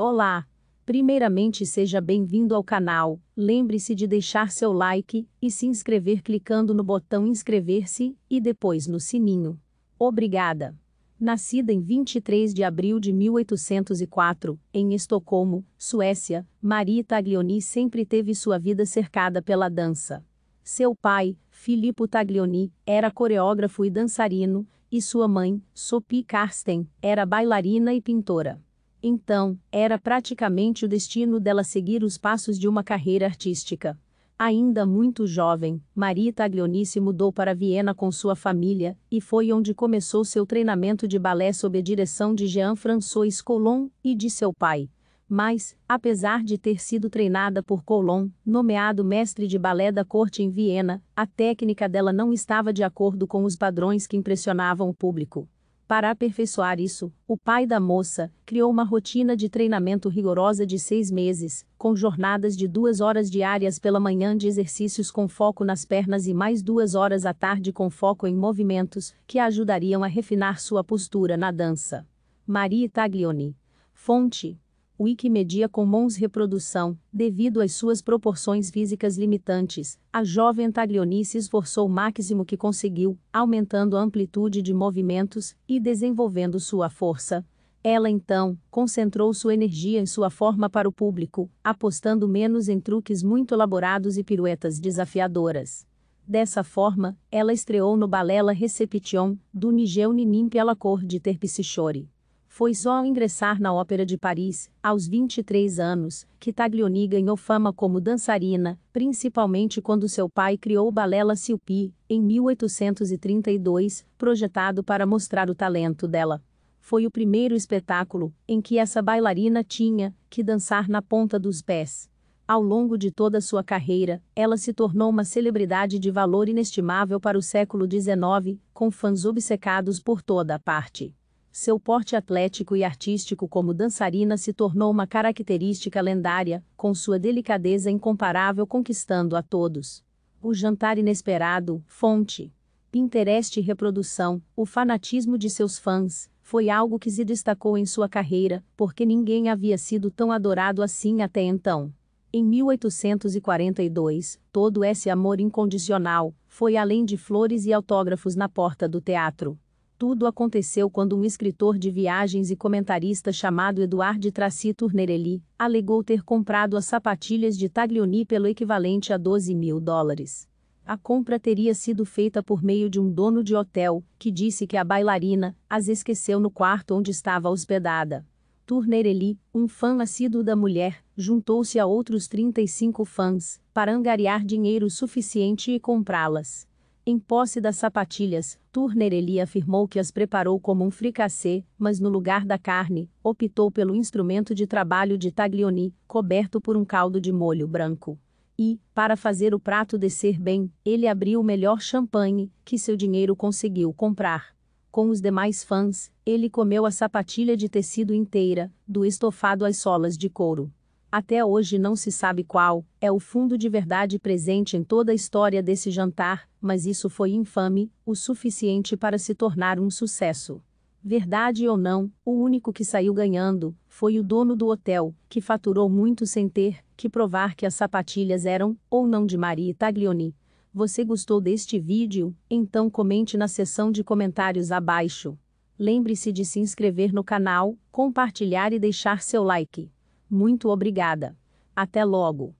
Olá! Primeiramente seja bem-vindo ao canal, lembre-se de deixar seu like e se inscrever clicando no botão inscrever-se e depois no sininho. Obrigada! Nascida em 23 de abril de 1804, em Estocolmo, Suécia, Maria Taglioni sempre teve sua vida cercada pela dança. Seu pai, Filippo Taglioni, era coreógrafo e dançarino, e sua mãe, Sophie Karsten, era bailarina e pintora. Então, era praticamente o destino dela seguir os passos de uma carreira artística. Ainda muito jovem, Maria Taglioni se mudou para Viena com sua família, e foi onde começou seu treinamento de balé sob a direção de Jean-François Colon e de seu pai. Mas, apesar de ter sido treinada por Colon, nomeado mestre de balé da corte em Viena, a técnica dela não estava de acordo com os padrões que impressionavam o público. Para aperfeiçoar isso, o pai da moça criou uma rotina de treinamento rigorosa de seis meses, com jornadas de duas horas diárias pela manhã de exercícios com foco nas pernas e mais duas horas à tarde com foco em movimentos que a ajudariam a refinar sua postura na dança. Maria Taglioni. Fonte: Wikimedia Commons reprodução, devido às suas proporções físicas limitantes, a jovem antagonista esforçou o máximo que conseguiu, aumentando a amplitude de movimentos e desenvolvendo sua força. Ela então concentrou sua energia em sua forma para o público, apostando menos em truques muito elaborados e piruetas desafiadoras. Dessa forma, ela estreou no Balela Reception, do Nigel Ninim pela cor de Terpsichore. Foi só ao ingressar na Ópera de Paris, aos 23 anos, que Taglioni ganhou fama como dançarina, principalmente quando seu pai criou o balé La Silpi, em 1832, projetado para mostrar o talento dela. Foi o primeiro espetáculo em que essa bailarina tinha que dançar na ponta dos pés. Ao longo de toda sua carreira, ela se tornou uma celebridade de valor inestimável para o século XIX, com fãs obcecados por toda a parte. Seu porte atlético e artístico como dançarina se tornou uma característica lendária, com sua delicadeza incomparável conquistando a todos. O jantar inesperado, fonte, Pinterest e reprodução, o fanatismo de seus fãs, foi algo que se destacou em sua carreira, porque ninguém havia sido tão adorado assim até então. Em 1842, todo esse amor incondicional foi além de flores e autógrafos na porta do teatro. Tudo aconteceu quando um escritor de viagens e comentarista chamado Eduard Tracy Turnerelli alegou ter comprado as sapatilhas de Taglioni pelo equivalente a 12 mil dólares. A compra teria sido feita por meio de um dono de hotel, que disse que a bailarina as esqueceu no quarto onde estava hospedada. Turnerelli, um fã assíduo da mulher, juntou-se a outros 35 fãs para angariar dinheiro suficiente e comprá-las. Em posse das sapatilhas, Turner Eli afirmou que as preparou como um fricassê, mas no lugar da carne, optou pelo instrumento de trabalho de taglioni, coberto por um caldo de molho branco. E, para fazer o prato descer bem, ele abriu o melhor champanhe que seu dinheiro conseguiu comprar. Com os demais fãs, ele comeu a sapatilha de tecido inteira, do estofado às solas de couro até hoje não se sabe qual, é o fundo de verdade presente em toda a história desse jantar, mas isso foi infame, o suficiente para se tornar um sucesso. Verdade ou não, o único que saiu ganhando foi o dono do hotel, que faturou muito sem ter que provar que as sapatilhas eram ou não de Maria Taglioni. Você gostou deste vídeo? Então comente na seção de comentários abaixo. Lembre-se de se inscrever no canal, compartilhar e deixar seu like. Muito obrigada. Até logo.